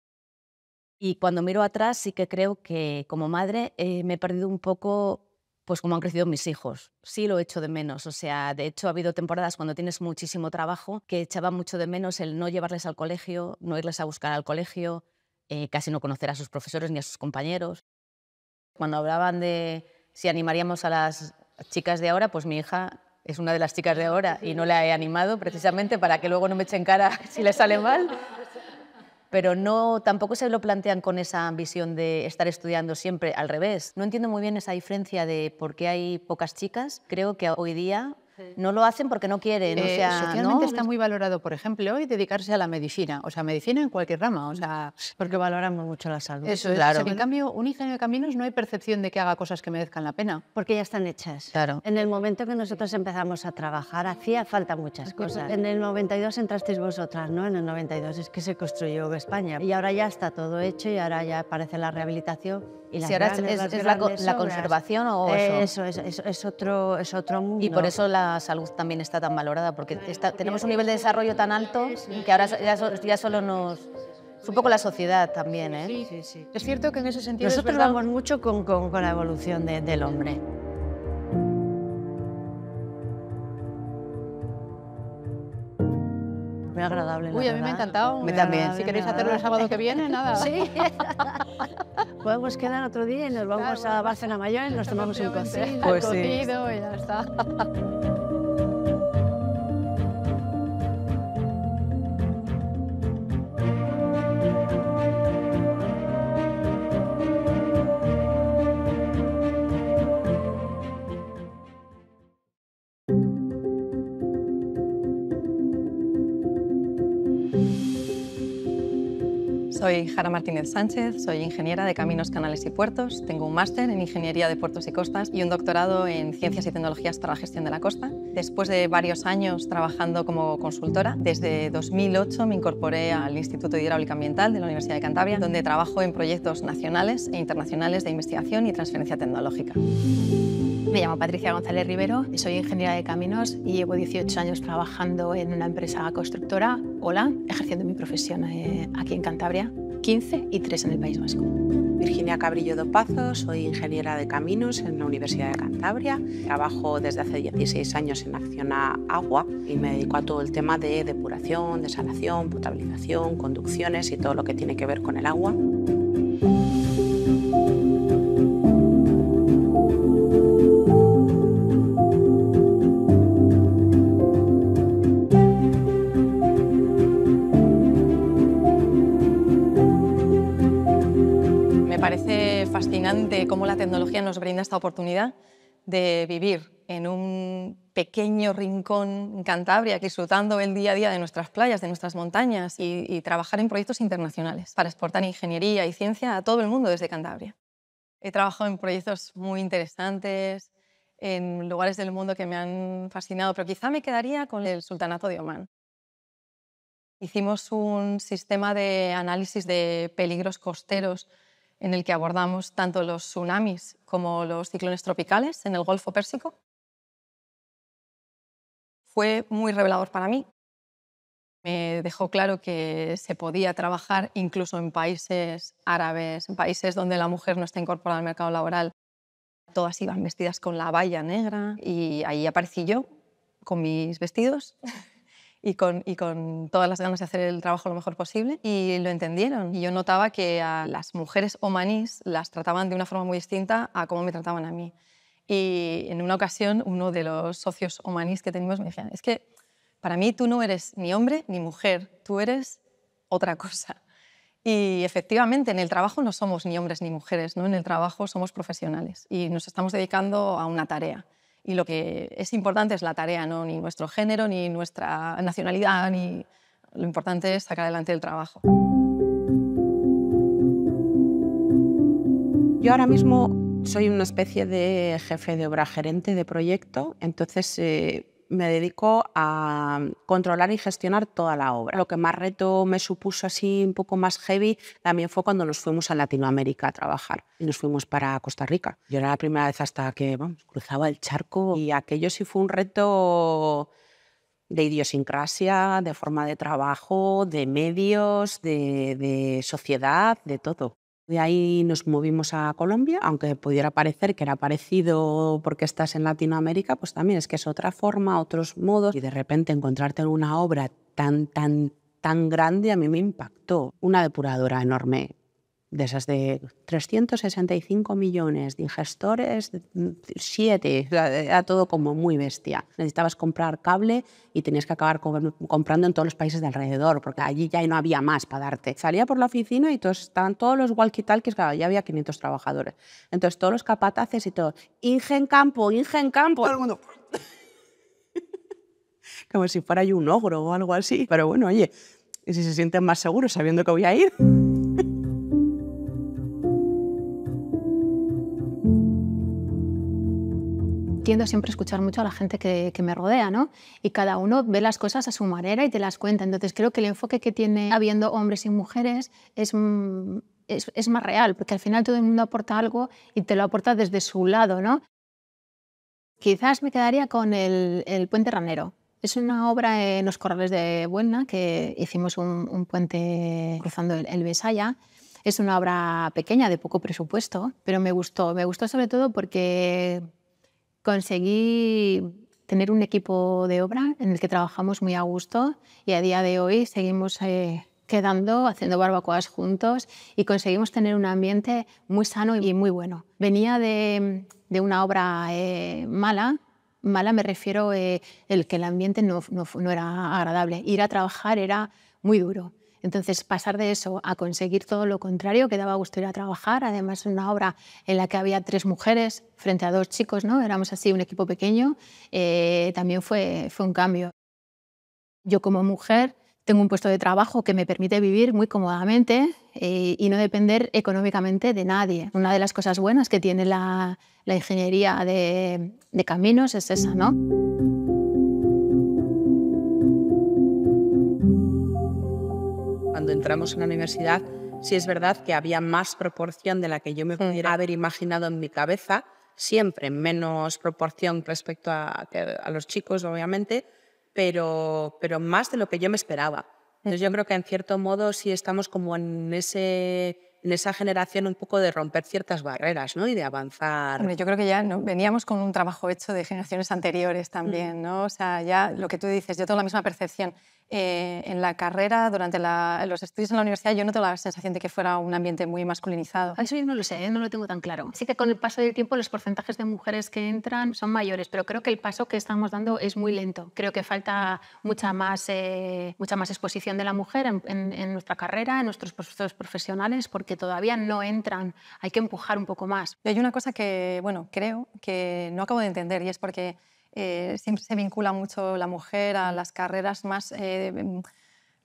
Y cuando miro atrás, sí que creo que como madre eh, me he perdido un poco pues como han crecido mis hijos. Sí lo echo de menos, o sea, de hecho ha habido temporadas cuando tienes muchísimo trabajo que echaba mucho de menos el no llevarles al colegio, no irles a buscar al colegio, eh, casi no conocer a sus profesores ni a sus compañeros. Cuando hablaban de si animaríamos a las chicas de ahora, pues mi hija es una de las chicas de ahora y no la he animado precisamente para que luego no me echen cara si le sale mal pero no, tampoco se lo plantean con esa ambición de estar estudiando siempre al revés. No entiendo muy bien esa diferencia de por qué hay pocas chicas. Creo que hoy día no lo hacen porque no quieren. o eh, socialmente está muy valorado, por ejemplo, hoy dedicarse a la medicina, o sea, medicina en cualquier rama, o sea, porque valoramos mucho la salud. Eso es, claro. en cambio, un ingeniero de caminos no hay percepción de que haga cosas que merezcan la pena. Porque ya están hechas. Claro. En el momento que nosotros empezamos a trabajar, hacía falta muchas cosas. En el 92 entrasteis vosotras, ¿no? En el 92 es que se construyó España. Y ahora ya está todo hecho y ahora ya aparece la rehabilitación y ahora es, la, conservación o eso. eso, es, otro, es otro mundo. Y por eso la salud también está tan valorada, porque tenemos un nivel de desarrollo tan alto que ahora ya, solo nos... Es un poco la sociedad también, ¿eh? Sí, sí, sí. Es cierto que en ese sentido... Nosotros vamos mucho con, la evolución del hombre. Muy agradable. Uy, a mí me ha encantado. Me también. Si queréis hacerlo el sábado que viene, nada. Sí. podemos quedar otro día y nos vamos a Barcelona Mayor y nos tomamos un café. Pues y ya está. Soy Jara Martínez Sánchez, soy ingeniera de Caminos, Canales y Puertos, tengo un máster en Ingeniería de Puertos y Costas y un doctorado en Ciencias y Tecnologías para la Gestión de la Costa. Después de varios años trabajando como consultora, desde 2008 me incorporé al Instituto de Hidráulica Ambiental de la Universidad de Cantabria, donde trabajo en proyectos nacionales e internacionales de investigación y transferencia tecnológica. Me llamo Patricia González Rivero, soy ingeniera de caminos y llevo 18 años trabajando en una empresa constructora, OLA, ejerciendo mi profesión eh, aquí en Cantabria. 15 y 3 en el País Vasco. Virginia Cabrillo Pazo, soy ingeniera de caminos en la Universidad de Cantabria. Trabajo desde hace 16 años en Acciona Agua y me dedico a todo el tema de depuración, desalación, potabilización, conducciones y todo lo que tiene que ver con el agua. fascinante cómo la tecnología nos brinda esta oportunidad de vivir en un pequeño rincón en Cantabria, disfrutando el día a día de nuestras playas, de nuestras montañas y, trabajar en proyectos internacionales para exportar ingeniería y ciencia a todo el mundo desde Cantabria. He trabajado en proyectos muy interesantes, en lugares del mundo que me han fascinado, pero quizá me quedaría con el Sultanato de Omán. Hicimos un sistema de análisis de peligros costeros en el que abordamos tanto los tsunamis como los ciclones tropicales en el Golfo Pérsico, fue muy revelador para mí. Me dejó claro que se podía trabajar incluso en países árabes, en países donde la mujer no está incorporada al mercado laboral. Todas iban vestidas con la valla negra y ahí aparecí yo con mis vestidos y con, y con todas las ganas de hacer el trabajo lo mejor posible y lo entendieron. Y yo notaba que a las mujeres omanís las trataban de una forma muy distinta a cómo me trataban a mí. Y en una ocasión uno de los socios omanís que teníamos me decía, es que para mí tú no eres ni hombre ni mujer, tú eres otra cosa. Y efectivamente, en el trabajo no somos ni hombres ni mujeres, ¿no? en el trabajo somos profesionales y nos estamos dedicando a una tarea y lo que es importante es la tarea, ni nuestro género, ni nuestra nacionalidad, ni lo importante es sacar adelante el trabajo. Yo ahora mismo soy una especie de jefe de obra gerente de proyecto, entonces eh, me dedico a mm, controlar y gestionar toda la obra. Lo que más reto me supuso así un poco más heavy también fue cuando nos fuimos a Latinoamérica a trabajar nos fuimos para Costa Rica. Yo era la primera vez hasta que vamos, cruzaba el charco y aquello sí fue un reto de idiosincrasia, de forma de trabajo, de medios, de sociedad, de todo. De ahí nos movimos a Colombia, aunque pudiera parecer que era parecido porque estás en Latinoamérica, pues también es que es otra forma, otros modos, y de repente encontrarte en una obra tan, tan, tan grande a mí me impactó. Una depuradora enorme, de esas de 365 millones, de ingestores, 7, mm, era todo como muy bestia. Necesitabas comprar cable y tenías que acabar comprando en todos los países de alrededor, porque allí ya no había más para darte. Salía por la oficina y todos estaban todos los walkie que claro, ya había 500 trabajadores. Entonces todos los capataces y todo, Ingen campo, Ingen campo. Todo el mundo como si fuera yo un ogro o algo así. Pero bueno, oye, y si se sienten más seguros sabiendo que voy a ir. siempre escuchar mucho a la gente que, me rodea, ¿no? Y cada uno ve las cosas a su manera y te las cuenta. Entonces creo que el enfoque que tiene habiendo hombres y mujeres es, mm, es, más real, porque al final todo el mundo aporta algo y te lo aporta desde su lado, ¿no? Quizás me quedaría con el, puente ranero. Es una obra en los corrales de Buena que hicimos un, puente cruzando el, el Besaya. Es una obra pequeña, de poco presupuesto, pero me gustó. Me gustó sobre todo porque Conseguí tener un equipo de obra en el que trabajamos muy a gusto y a día de hoy seguimos eh, quedando, haciendo barbacoas juntos y conseguimos tener un ambiente muy sano y muy bueno. Venía de, una obra eh, mala, mala me refiero eh, el que el ambiente no era agradable. Ir a trabajar era muy duro. Entonces, pasar de eso a conseguir todo lo contrario, que daba gusto ir a trabajar, además una obra en la que había tres mujeres frente a dos chicos, ¿no? Éramos así un equipo pequeño, eh, también fue, un cambio. Yo como mujer tengo un puesto de trabajo que me permite vivir muy cómodamente eh, y no depender económicamente de nadie. Una de las cosas buenas que tiene la, ingeniería de caminos es esa, ¿no? cuando entramos en la universidad, sí es verdad que había más proporción de la que yo me pudiera haber imaginado en mi cabeza, siempre menos proporción respecto a, los chicos, obviamente, pero, pero más de lo que yo me esperaba. Entonces yo creo que en cierto modo sí estamos como en ese en esa generación un poco de romper ciertas barreras ¿no? y de avanzar. yo creo que ya ¿no? veníamos con un trabajo hecho de generaciones anteriores también, mm. ¿no? O sea, ya lo que tú dices, yo tengo la misma percepción. Eh, en la carrera, durante los estudios en la universidad, yo no tengo la sensación de que fuera un ambiente muy masculinizado. Eso yo no lo sé, ¿eh? no lo tengo tan claro. Sí que con el paso del tiempo los porcentajes de mujeres que entran son mayores, pero creo que el paso que estamos dando es muy lento. Creo que falta mucha más, eh, mucha más exposición de la mujer en, nuestra carrera, en nuestros procesos profesionales, porque todavía no entran. Hay que empujar un poco más. Y hay una cosa que, bueno, creo que no acabo de entender y es porque eh, siempre se vincula mucho la mujer a mm. las carreras más eh, mm,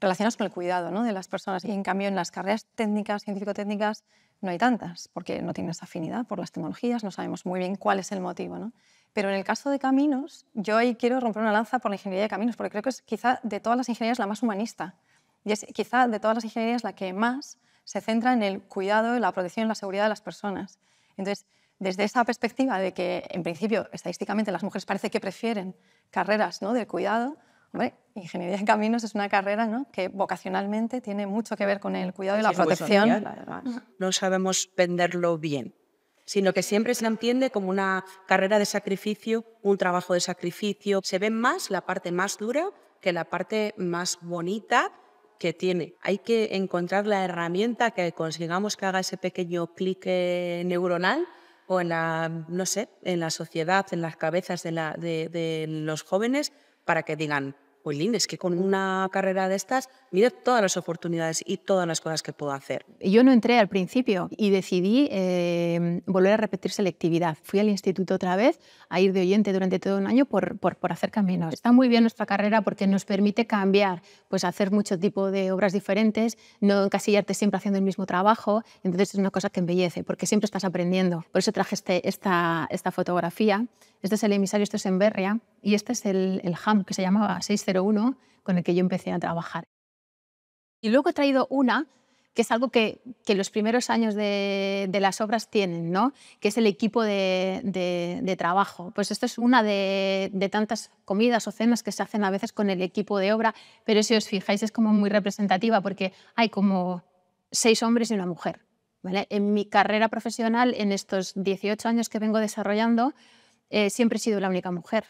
relacionadas con el cuidado de las personas. Y en cambio, en las carreras técnicas, científico-técnicas, no hay tantas, porque no esa afinidad por las tecnologías, no sabemos muy bien cuál es el motivo. Pero en el caso de caminos, yo ahí quiero romper una lanza por la ingeniería de caminos, porque creo que es quizá de todas las ingenierías la más humanista. Y es quizá de todas las ingenierías la que más se centra en el cuidado, la protección y la seguridad de las personas. Entonces, desde esa perspectiva de que, en principio, estadísticamente las mujeres parece que prefieren carreras ¿no? del cuidado, ingeniería en caminos es una carrera ¿no? que vocacionalmente tiene mucho que ver con el cuidado y la protección. no sabemos venderlo bien, sino que siempre se entiende como una carrera de sacrificio, un trabajo de sacrificio. Se ve más la parte más dura que la parte más bonita que tiene. Hay que encontrar la herramienta que consigamos que haga ese pequeño clic eh, neuronal o en la, no sé, en la sociedad, en las cabezas de, la, de, de los jóvenes, para que digan, jolín, es que con una carrera de estas mide todas las oportunidades y todas las cosas que puedo hacer. Yo no entré al principio y decidí eh, volver a repetir selectividad. Fui al instituto otra vez a ir de oyente durante todo un año por, hacer caminos. Está muy bien nuestra carrera porque nos permite cambiar, pues hacer mucho tipo de obras diferentes, no encasillarte siempre haciendo el mismo trabajo. Entonces es una cosa que embellece porque siempre estás aprendiendo. Por eso traje este, esta, esta fotografía. Este es el emisario, esto es en Berria. Y este es el, ham que se llamaba 601 con el que yo empecé a trabajar. Y luego he traído una que es algo que, los primeros años de, las obras tienen, ¿no? que es el equipo de, trabajo. Pues esto es una de, tantas comidas o cenas que se hacen a veces con el equipo de obra, pero si os fijáis es como muy representativa porque hay como seis hombres y una mujer. En mi carrera profesional, en estos 18 años que vengo desarrollando, eh, siempre he sido la única mujer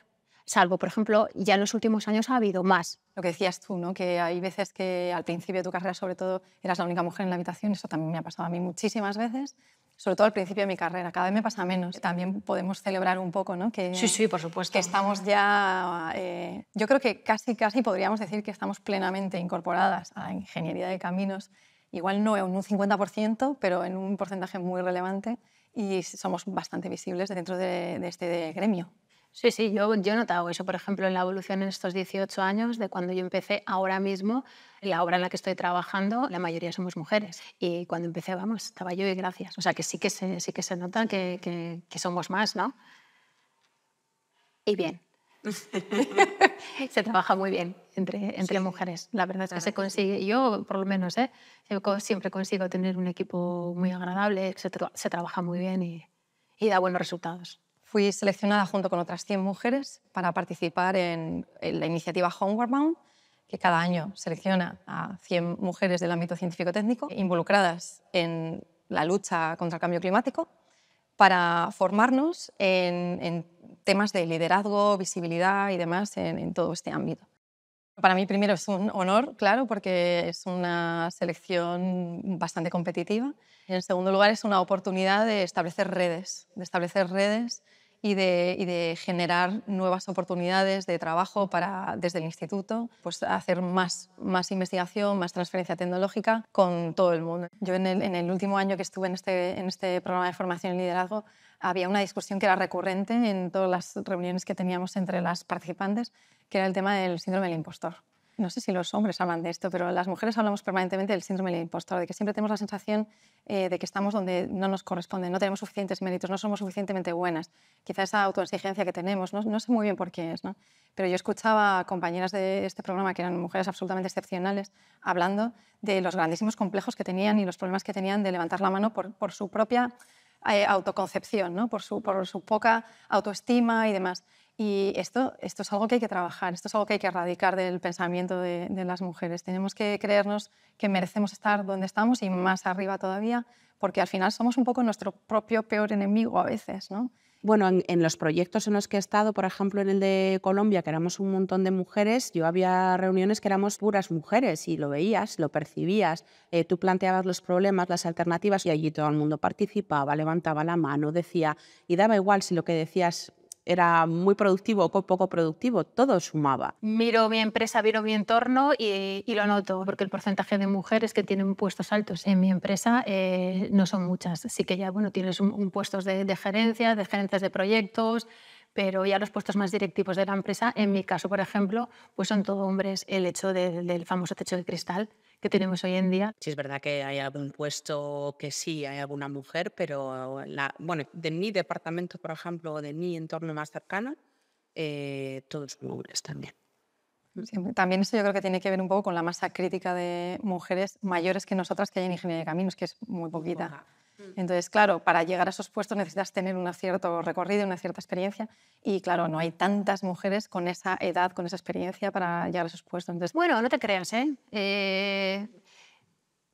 salvo, por ejemplo, ya en los últimos años ha habido más. Lo que decías tú, ¿no? que hay veces que al principio de tu carrera, sobre todo, eras la única mujer en la habitación, eso también me ha pasado a mí muchísimas veces, sobre todo al principio de mi carrera, cada vez me pasa menos. También podemos celebrar un poco, ¿no? Que, sí, sí, por supuesto. Que estamos ya, eh, yo creo que casi, casi podríamos decir que estamos plenamente incorporadas a la ingeniería de caminos, igual no en un 50%, pero en un porcentaje muy relevante y somos bastante visibles dentro de este gremio. Sí, sí, yo, yo he notado eso, por ejemplo, en la evolución en estos 18 años, de cuando yo empecé ahora mismo, la obra en la que estoy trabajando, la mayoría somos mujeres. Y cuando empecé, vamos, estaba yo y gracias. O sea, que sí que se, sí que se nota que, que, somos más, ¿no? Y bien. se trabaja muy bien entre, entre mujeres. La verdad es que se consigue, yo por lo menos, ¿eh? siempre consigo tener un equipo muy agradable, se, trabaja muy bien y da buenos resultados fui seleccionada junto con otras 100 mujeres para participar en, la iniciativa Homeward Bound, que cada año selecciona a 100 mujeres del ámbito científico-técnico involucradas en la lucha contra el cambio climático para formarnos en, temas de liderazgo, visibilidad y demás en, en, todo este ámbito. Para mí primero es un honor, claro, porque es una selección bastante competitiva. En segundo lugar es una oportunidad de establecer redes, de establecer redes y de, generar nuevas oportunidades de trabajo para, desde el instituto, pues hacer más, investigación, más transferencia tecnológica con todo el mundo. Yo en el, último año que estuve en este, en este programa de formación y liderazgo había una discusión que era recurrente en todas las reuniones que teníamos entre las participantes, que era el tema del síndrome del impostor no sé si los hombres hablan de esto, pero las mujeres hablamos permanentemente del síndrome del impostor, de que siempre tenemos la sensación eh, de que estamos donde no nos corresponde, no tenemos suficientes méritos, no somos suficientemente buenas. Quizá esa autoexigencia que tenemos, no, sé muy bien por qué es, ¿no? pero yo escuchaba a compañeras de este programa, que eran mujeres absolutamente excepcionales, hablando de los grandísimos complejos que tenían y los problemas que tenían de levantar la mano por, su propia eh, autoconcepción, ¿no? por, su, por su poca autoestima y demás. Y esto, esto es algo que hay que trabajar, esto es algo que hay que erradicar del pensamiento de, las mujeres. Tenemos que creernos que merecemos estar donde estamos y más arriba todavía, porque al final somos un poco nuestro propio peor enemigo a veces, ¿no? Bueno, en, los proyectos en los que he estado, por ejemplo, en el de Colombia, que éramos un montón de mujeres, yo había reuniones que éramos puras mujeres y lo veías, lo percibías, eh, tú planteabas los problemas, las alternativas y allí todo el mundo participaba, levantaba la mano, decía, y daba igual si lo que decías era muy productivo o poco productivo, todo sumaba. Miro mi empresa, miro mi entorno y, lo noto, porque el porcentaje de mujeres que tienen puestos altos en mi empresa eh, no son muchas. así que ya bueno, tienes un, puestos de, de gerencia, de gerencias de proyectos, pero ya los puestos más directivos de la empresa, en mi caso, por ejemplo, pues son todo hombres. El hecho del famoso techo de cristal que tenemos hoy en día. Sí, es verdad que hay algún puesto que sí, hay alguna mujer, pero la, bueno, de mi departamento, por ejemplo, o de mi entorno más cercano, eh, todos hombres también. También eso yo creo que tiene que ver un poco con la masa crítica de mujeres mayores que nosotras que hay en ingeniería de caminos, que es muy poquita. Mm. Entonces, claro, para llegar a esos puestos necesitas tener un cierto recorrido, una cierta experiencia y, claro, no hay tantas mujeres con esa edad, con esa experiencia para llegar a esos puestos. Entonces, bueno, no te creas, ¿eh? eh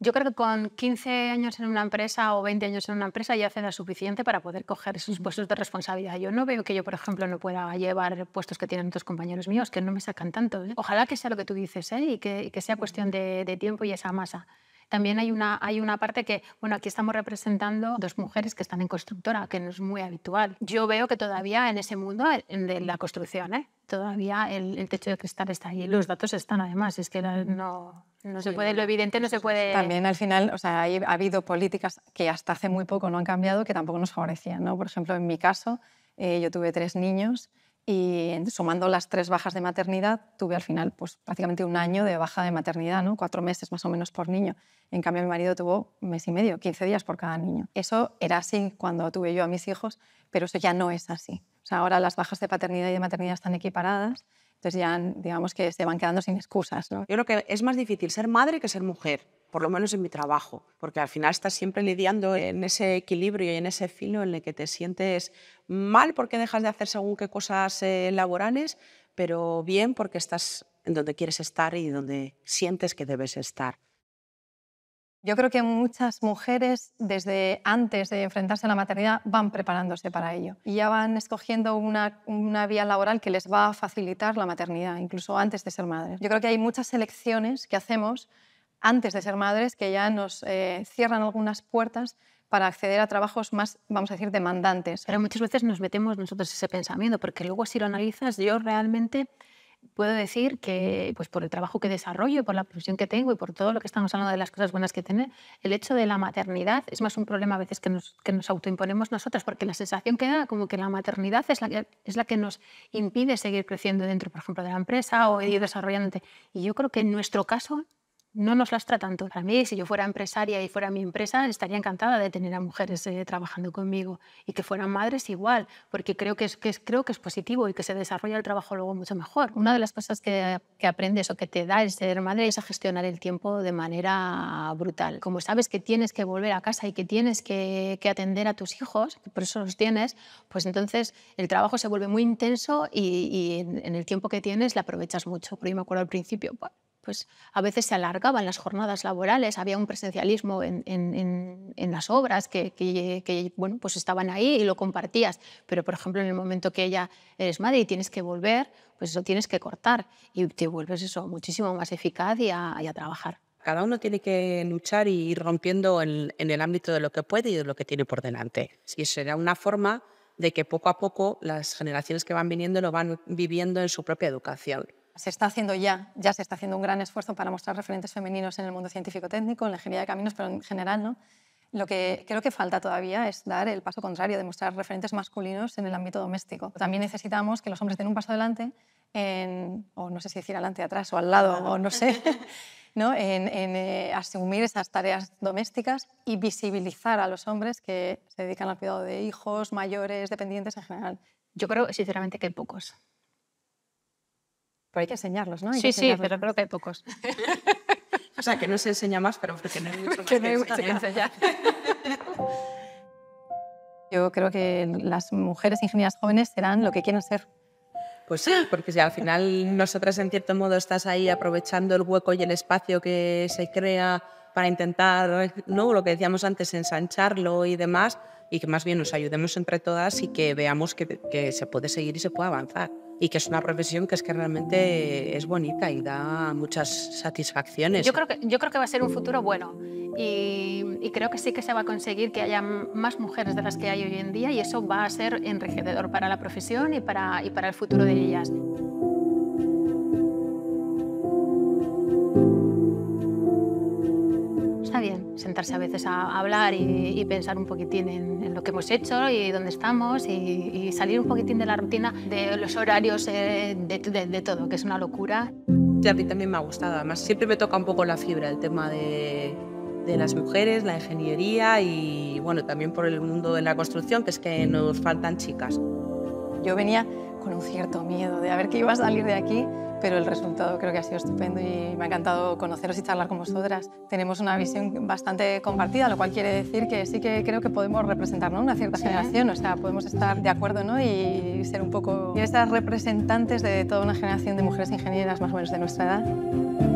yo creo que con 15 años en una empresa o 20 años en una empresa ya será suficiente para poder coger esos puestos de responsabilidad. Yo no veo que yo, por ejemplo, no pueda llevar puestos que tienen otros compañeros míos, que no me sacan tanto. ¿eh? Ojalá que sea lo que tú dices ¿eh? y, que, sea cuestión de, tiempo y esa masa también hay una, hay una parte que, bueno, aquí estamos representando dos mujeres que están en constructora, que no es muy habitual. Yo veo que todavía en ese mundo de la construcción, ¿eh? todavía el, el, techo de cristal está ahí. Los datos están, además, es que no, no se puede, lo evidente no se puede. También al final, o sea, ha habido políticas que hasta hace muy poco no han cambiado que tampoco nos favorecían, ¿no? Por ejemplo, en mi caso, eh, yo tuve tres niños y sumando las tres bajas de maternidad, tuve al final pues, prácticamente un año de baja de maternidad, ¿no? cuatro meses más o menos por niño. En cambio, mi marido tuvo un mes y medio, 15 días por cada niño. Eso era así cuando tuve yo a mis hijos, pero eso ya no es así. O sea, ahora las bajas de paternidad y de maternidad están equiparadas entonces ya digamos que se van quedando sin excusas. Yo creo que es más difícil ser madre que ser mujer, por lo menos en mi trabajo, porque al final estás siempre lidiando en ese equilibrio y en ese filo en el que te sientes mal porque dejas de hacer según qué cosas eh, laborales, pero bien porque estás en donde quieres estar y donde sientes que debes estar. Yo creo que muchas mujeres desde antes de enfrentarse a la maternidad van preparándose para ello y ya van escogiendo una, una, vía laboral que les va a facilitar la maternidad, incluso antes de ser madres. Yo creo que hay muchas elecciones que hacemos antes de ser madres que ya nos eh, cierran algunas puertas para acceder a trabajos más, vamos a decir, demandantes. Pero muchas veces nos metemos nosotros ese pensamiento, porque luego si lo analizas, yo realmente puedo decir que, pues por el trabajo que desarrollo, por la profesión que tengo y por todo lo que estamos hablando de las cosas buenas que tener el hecho de la maternidad es más un problema a veces que nos, autoimponemos nosotras, porque la sensación que da como que la maternidad es la que, es la que nos impide seguir creciendo dentro, por ejemplo, de la empresa o ir desarrollándote. Y yo creo que en nuestro caso no nos lastra tanto. Para mí, si yo fuera empresaria y fuera mi empresa, estaría encantada de tener a mujeres eh, trabajando conmigo y que fueran madres igual, porque creo que es, creo que es positivo y que se desarrolla el trabajo luego mucho mejor. Una de las cosas que, aprendes o que te da el ser madre es a gestionar el tiempo de manera brutal. Como sabes que tienes que volver a casa y que tienes que, atender a tus hijos, por eso los tienes, pues entonces el trabajo se vuelve muy intenso y, en, el tiempo que tienes la aprovechas mucho. por yo me acuerdo al principio, pues a veces se alargaban las jornadas laborales, había un presencialismo en, las obras que, bueno, pues estaban ahí y lo compartías, pero por ejemplo en el momento que ella eres madre y tienes que volver, pues eso tienes que cortar y te vuelves eso muchísimo más eficaz y a, trabajar. Cada uno tiene que luchar y ir rompiendo en, el ámbito de lo que puede y de lo que tiene por delante. Y será una forma de que poco a poco las generaciones que van viniendo lo van viviendo en su propia educación se está haciendo ya, ya se está haciendo un gran esfuerzo para mostrar referentes femeninos en el mundo científico-técnico, en la ingeniería de caminos, pero en general, ¿no? Lo que creo que falta todavía es dar el paso contrario, de mostrar referentes masculinos en el ámbito doméstico. También necesitamos que los hombres den un paso adelante, en, o no sé si decir adelante, atrás o al lado, o no sé, ¿no? en, eh, asumir esas tareas domésticas y visibilizar a los hombres que se dedican al cuidado de hijos, mayores, dependientes en general. Yo creo, sinceramente, que hay pocos. Pero hay que enseñarlos, ¿no? sí, sí, pero creo que hay pocos. o sea, que no se enseña más, pero porque no hay mucho que, no hay que enseñar. Yo creo que las mujeres ingenieras jóvenes serán lo que quieren ser. Pues sí, porque si al final nosotras en cierto modo estás ahí aprovechando el hueco y el espacio que se crea para intentar, ¿no? lo que decíamos antes, ensancharlo y demás, y que más bien nos ayudemos entre todas y que veamos que, que se puede seguir y se puede avanzar y que es una profesión que es que realmente es bonita y da muchas satisfacciones. Yo creo que, yo creo que va a ser un futuro bueno y, creo que sí que se va a conseguir que haya más mujeres de las que hay hoy en día y eso va a ser enriquecedor para la profesión y para, y para el futuro de ellas. sentarse a veces a hablar y, pensar un poquitín en, lo que hemos hecho y dónde estamos y, salir un poquitín de la rutina, de los horarios, eh, de, todo, que es una locura. a mí también me ha gustado, además siempre me toca un poco la fibra, el tema de, de las mujeres, la ingeniería y bueno, también por el mundo de la construcción, que es que nos faltan chicas. Yo venía con un cierto miedo de a ver qué iba a salir de aquí, pero el resultado creo que ha sido estupendo y me ha encantado conoceros y charlar con vosotras. Tenemos una visión bastante compartida, lo cual quiere decir que sí que creo que podemos representar una cierta generación, o sea, podemos estar de acuerdo ¿no? y ser un poco esas representantes de toda una generación de mujeres ingenieras más o menos de nuestra edad.